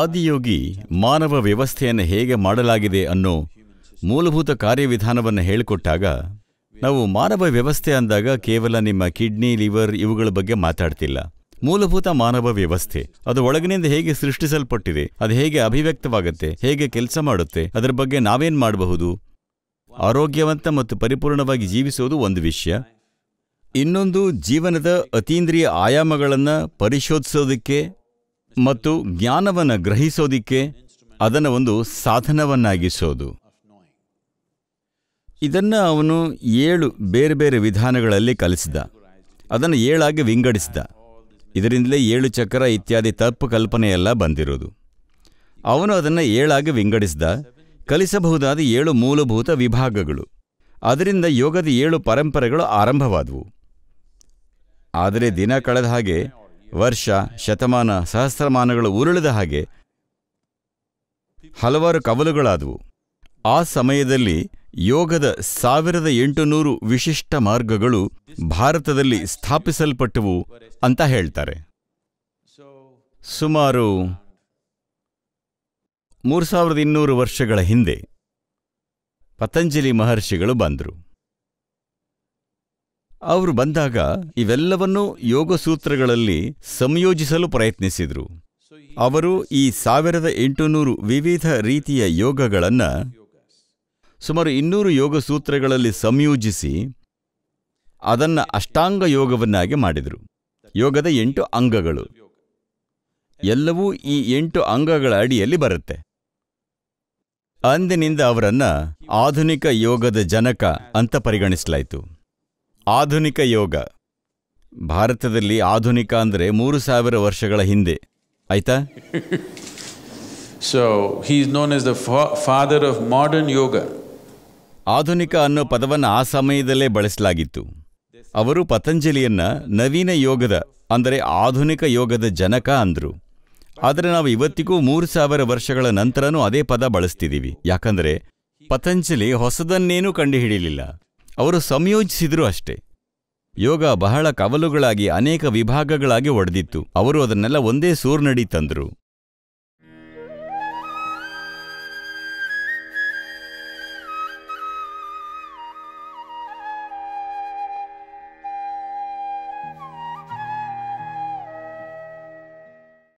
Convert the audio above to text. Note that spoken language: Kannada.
ಆದಿಯೋಗಿ ಮಾನವ ವ್ಯವಸ್ಥೆಯನ್ನು ಹೇಗೆ ಮಾಡಲಾಗಿದೆ ಅನ್ನೋ ಮೂಲಭೂತ ಕಾರ್ಯವಿಧಾನವನ್ನು ಹೇಳಿಕೊಟ್ಟಾಗ ನಾವು ಮಾನವ ವ್ಯವಸ್ಥೆ ಅಂದಾಗ ಕೇವಲ ನಿಮ್ಮ ಕಿಡ್ನಿ ಲಿವರ್ ಇವುಗಳ ಬಗ್ಗೆ ಮಾತಾಡ್ತಿಲ್ಲ ಮೂಲಭೂತ ಮಾನವ ವ್ಯವಸ್ಥೆ ಅದು ಒಳಗಿನಿಂದ ಹೇಗೆ ಸೃಷ್ಟಿಸಲ್ಪಟ್ಟಿದೆ ಅದು ಹೇಗೆ ಅಭಿವ್ಯಕ್ತವಾಗುತ್ತೆ ಹೇಗೆ ಕೆಲಸ ಮಾಡುತ್ತೆ ಅದರ ಬಗ್ಗೆ ನಾವೇನ್ ಮಾಡಬಹುದು ಆರೋಗ್ಯವಂತ ಮತ್ತು ಪರಿಪೂರ್ಣವಾಗಿ ಜೀವಿಸುವುದು ಒಂದು ವಿಷಯ ಇನ್ನೊಂದು ಜೀವನದ ಅತೀಂದ್ರಿಯ ಆಯಾಮಗಳನ್ನು ಪರಿಶೋಧಿಸೋದಕ್ಕೆ ಮತ್ತು ಜ್ಞಾನವನ್ನು ಗ್ರಹಿಸೋದಿಕ್ಕೆ ಅದನ್ನು ಒಂದು ಸಾಧನವನ್ನಾಗಿಸೋದು ಇದನ್ನು ಅವನು ಏಳು ಬೇರೆ ಬೇರೆ ವಿಧಾನಗಳಲ್ಲಿ ಕಲಿಸಿದ ಅದನ್ನು ಏಳಾಗಿ ವಿಂಗಡಿಸಿದ ಇದರಿಂದಲೇ ಏಳು ಚಕ್ರ ಇತ್ಯಾದಿ ತಪ್ಪು ಕಲ್ಪನೆಯೆಲ್ಲ ಬಂದಿರೋದು ಅವನು ಅದನ್ನು ಏಳಾಗಿ ವಿಂಗಡಿಸಿದ ಕಲಿಸಬಹುದಾದ ಏಳು ಮೂಲಭೂತ ವಿಭಾಗಗಳು ಅದರಿಂದ ಯೋಗದ ಏಳು ಪರಂಪರೆಗಳು ಆರಂಭವಾದವು ಆದರೆ ದಿನ ಕಳೆದ ಹಾಗೆ ವರ್ಷ ಶತಮಾನ ಸಹಸ್ರಮಾನಗಳು ಉರುಳಿದ ಹಾಗೆ ಹಲವಾರು ಕವಲುಗಳಾದವು ಆ ಸಮಯದಲ್ಲಿ ಯೋಗದ ಸಾವಿರದ ಎಂಟುನೂರು ವಿಶಿಷ್ಟ ಮಾರ್ಗಗಳು ಭಾರತದಲ್ಲಿ ಸ್ಥಾಪಿಸಲ್ಪಟ್ಟವು ಅಂತ ಹೇಳ್ತಾರೆ ಸುಮಾರು ಮೂರು ಸಾವಿರದ ಇನ್ನೂರು ವರ್ಷಗಳ ಹಿಂದೆ ಪತಂಜಲಿ ಮಹರ್ಷಿಗಳು ಬಂದರು ಅವರು ಬಂದಾಗ ಇವೆಲ್ಲವನ್ನೂ ಯೋಗಸೂತ್ರಗಳಲ್ಲಿ ಸಂಯೋಜಿಸಲು ಪ್ರಯತ್ನಿಸಿದರು ಅವರು ಈ ಸಾವಿರದ ಎಂಟುನೂರು ವಿವಿಧ ರೀತಿಯ ಯೋಗಗಳನ್ನು ಸುಮಾರು ಇನ್ನೂರು ಯೋಗಸೂತ್ರಗಳಲ್ಲಿ ಸಂಯೋಜಿಸಿ ಅದನ್ನು ಅಷ್ಟಾಂಗ ಯೋಗವನ್ನಾಗಿ ಮಾಡಿದರು ಯೋಗದ ಎಂಟು ಅಂಗಗಳು ಎಲ್ಲವೂ ಈ ಎಂಟು ಅಂಗಗಳ ಅಡಿಯಲ್ಲಿ ಬರುತ್ತೆ ಅಂದಿನಿಂದ ಅವರನ್ನು ಆಧುನಿಕ ಯೋಗದ ಜನಕ ಅಂತ ಪರಿಗಣಿಸಲಾಯಿತು ಆಧುನಿಕ ಯೋಗ ಭಾರತದಲ್ಲಿ ಆಧುನಿಕ ಅಂದರೆ ಮೂರು ಸಾವಿರ ವರ್ಷಗಳ ಹಿಂದೆ ಆಯ್ತಾ so he known as the father of modern yoga ಆಧುನಿಕ ಅನ್ನೋ ಪದವನ್ನು ಆ ಸಮಯದಲ್ಲೇ ಬಳಸಲಾಗಿತ್ತು ಅವರು ಪತಂಜಲಿಯನ್ನ ನವೀನ ಯೋಗದ ಅಂದರೆ ಆಧುನಿಕ ಯೋಗದ ಜನಕ ಅಂದರು ಆದರೆ ನಾವು ಇವತ್ತಿಗೂ ಮೂರು ಸಾವಿರ ವರ್ಷಗಳ ನಂತರನೂ ಅದೇ ಪದ ಬಳಸ್ತಿದ್ದೀವಿ ಯಾಕಂದರೆ ಪತಂಜಲಿ ಹೊಸದನ್ನೇನೂ ಕಂಡುಹಿಡಿಯಲಿಲ್ಲ ಅವರು ಸಂಯೋಜಿಸಿದರೂ ಅಷ್ಟೇ ಯೋಗ ಬಹಳ ಕವಲುಗಳಾಗಿ ಅನೇಕ ವಿಭಾಗಗಳಾಗಿ ಒಡೆದಿತ್ತು ಅವರು ಅದನ್ನೆಲ್ಲ ಒಂದೇ ಸೂರ್ನಡಿ ತಂದರು